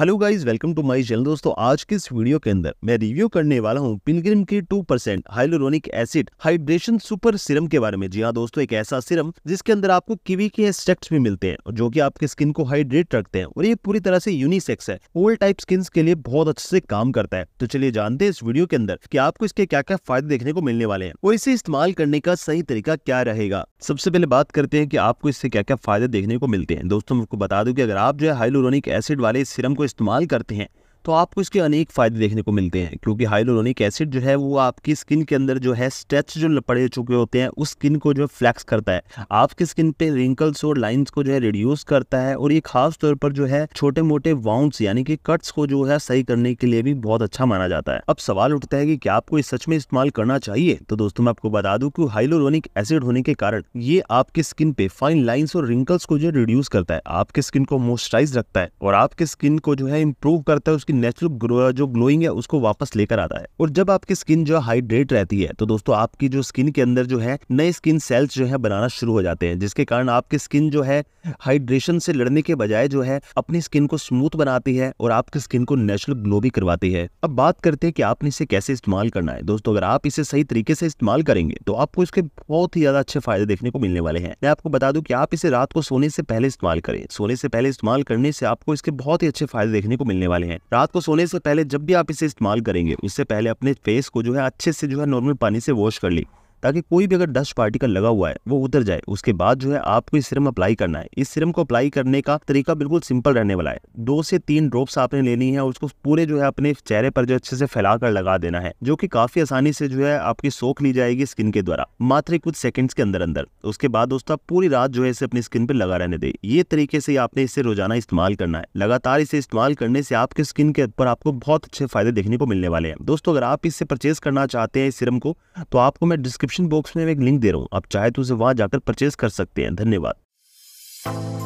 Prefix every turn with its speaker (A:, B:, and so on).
A: hello guys welcome to my channel दोस्तों आज के इस वीडियो के अंदर मैं रिव्यू करने वाला हूं पिलग्रिम के 2% percent hyaluronic acid hydration super serum के बारे में जी हां दोस्तों एक ऐसा सिरम जिसके अंदर आपको किवी के एक्सट्रैक्ट्स भी मिलते हैं जो कि आपके स्किन को हाइड्रेट रखते हैं और ये पूरी तरह से यूनिसेक्स है ओल्ड टाइप स्किन के लिए बहुत अच्छे से काम करता है तो चलिए जानते हैं इस वीडियो के अंदर की आपको इसके क्या क्या फायदे देखने को मिलने वाले हैं और इसे इस्तेमाल करने का सही तरीका क्या रहेगा सबसे पहले बात करते हैं की आपको इससे क्या क्या फायदे देखने को मिलते हैं दोस्तों आपको बता दू की अगर आप जो है हाइलोरोनिक एसिड वाले सिरम को इस्तेमाल करते हैं तो आपको इसके अनेक फ़ायदे देखने को मिलते हैं क्योंकि हाइलोरोनिक एसिड जो है वो आपकी स्किन के अंदर जो है स्ट्रेच जो पड़े चुके होते हैं उस स्किन को जो फ्लैक्स करता है आपकी स्किन पे रिंकल्स और लाइंस को जो है रिड्यूस करता है और ये खास तौर पर जो है छोटे मोटे वाउंड्स यानी कि कट्स को जो है सही करने के लिए भी बहुत अच्छा माना जाता है अब सवाल उठता है कि क्या आपको इस सच में इस्तेमाल करना चाहिए तो दोस्तों मैं आपको बता दू कि हाइलोरोनिक एसिड होने के कारण ये आपकी स्किन पे फाइन लाइन्स और रिंकल्स को जो रिड्यूस करता है आपकी स्किन को मॉइस्चराइज रखता है और आपकी स्किन को जो है इम्प्रूव करता है आपकी नेचुरल जो ग्लोइंग है उसको वापस लेकर आता है और जब आपकी स्किन जो हाइड्रेट रहती है तो दोस्तों आपकी जो स्किन के अंदर जो है नए स्किन सेल्स जो है बनाना शुरू हो जाते हैं जिसके कारण आपकी स्किन जो है हाइड्रेशन से लड़ने के बजाय जो है अपनी स्किन को स्मूथ बनाती है और आपकी स्किन को नेचुरल ग्लो भी करवाती है अब बात करते हैं कि आपने इसे कैसे इस्तेमाल करना है दोस्तों अगर आप इसे सही तरीके से इस्तेमाल करेंगे तो आपको इसके बहुत ही ज्यादा अच्छे फायदे देखने को मिलने वाले हैं मैं आपको बता दूं कि आप इसे रात को सोने से पहले इस्तेमाल करें सोने से पहले इस्तेमाल करने से आपको इसके बहुत ही अच्छे फायदे देखने को मिलने वाले हैं रात को सोने से पहले जब भी आप इसे इस्तेमाल करेंगे उससे पहले अपने फेस को जो है अच्छे से जो है नॉर्मल पानी से वॉश कर लें ताकि कोई भी अगर डस्ट पार्टिकल लगा हुआ है वो उतर जाए उसके बाद जो है आपको इस सिरम अप्लाई करना है इस सिरम को अप्लाई करने का तरीका बिल्कुल सिंपल रहने वाला है दो से तीन ड्रॉप्स आपने लेनी है और उसको पूरे जो है अपने चेहरे पर जो अच्छे से फैला कर लगा देना है जो की काफी आसानी से जो है आपकी सोख ली जाएगी स्किन के द्वारा मात्र कुछ सेकंड के अंदर अंदर उसके बाद दोस्तों आप पूरी रात जो है इसे अपनी स्किन पर लगा रहने दे ये तरीके से आपने इसे रोजाना इस्तेमाल करना है लगातार इसे इस्तेमाल करने से आपके स्किन के ऊपर आपको बहुत अच्छे फायदे देखने को मिलने वाले हैं दोस्तों अगर आप इससे परचेज करना चाहते हैं इस सिरम को तो आपको मैं डिस्क्रिप्शन डिस्क्रिप्शन बॉक्स में मैं एक लिंक दे रहा हूँ आप चाहे तो उसे वहाँ जाकर परचेज कर सकते हैं धन्यवाद